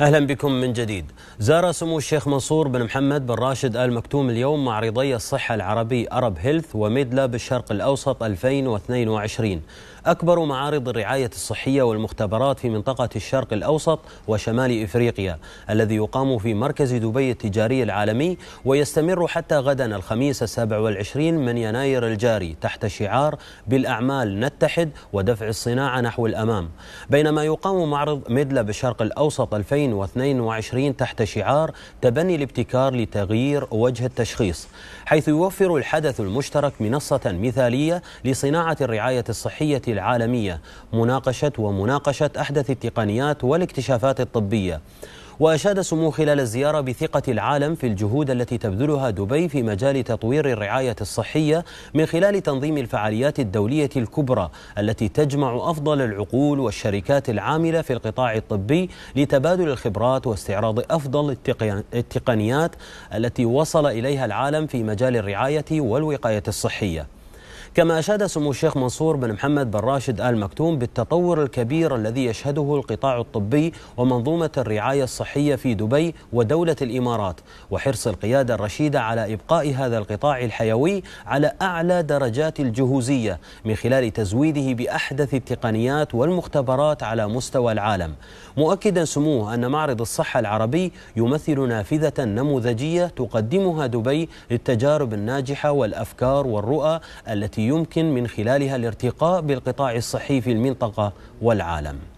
أهلا بكم من جديد زار سمو الشيخ منصور بن محمد بن راشد آل مكتوم اليوم معرضي الصحة العربي أرب هيلث وميدلا بالشرق الأوسط 2022 أكبر معارض الرعاية الصحية والمختبرات في منطقة الشرق الأوسط وشمال إفريقيا الذي يقام في مركز دبي التجاري العالمي ويستمر حتى غدا الخميس السابع والعشرين من يناير الجاري تحت شعار بالأعمال نتحد ودفع الصناعة نحو الأمام بينما يقام معرض ميدلا بالشرق الأوسط 2022 تحت شعار تبني الابتكار لتغيير وجه التشخيص حيث يوفر الحدث المشترك منصة مثالية لصناعة الرعاية الصحية العالمية مناقشة ومناقشة أحدث التقنيات والاكتشافات الطبية وأشاد سمو خلال الزيارة بثقة العالم في الجهود التي تبذلها دبي في مجال تطوير الرعاية الصحية من خلال تنظيم الفعاليات الدولية الكبرى التي تجمع أفضل العقول والشركات العاملة في القطاع الطبي لتبادل الخبرات واستعراض أفضل التقنيات التي وصل إليها العالم في مجال الرعاية والوقاية الصحية كما أشاد سمو الشيخ منصور بن محمد بن راشد آل مكتوم بالتطور الكبير الذي يشهده القطاع الطبي ومنظومة الرعاية الصحية في دبي ودولة الإمارات وحرص القيادة الرشيدة على إبقاء هذا القطاع الحيوي على أعلى درجات الجهوزية من خلال تزويده بأحدث التقنيات والمختبرات على مستوى العالم مؤكدا سموه أن معرض الصحة العربي يمثل نافذة نموذجية تقدمها دبي للتجارب الناجحة والأفكار والرؤى التي يمكن من خلالها الارتقاء بالقطاع الصحي في المنطقة والعالم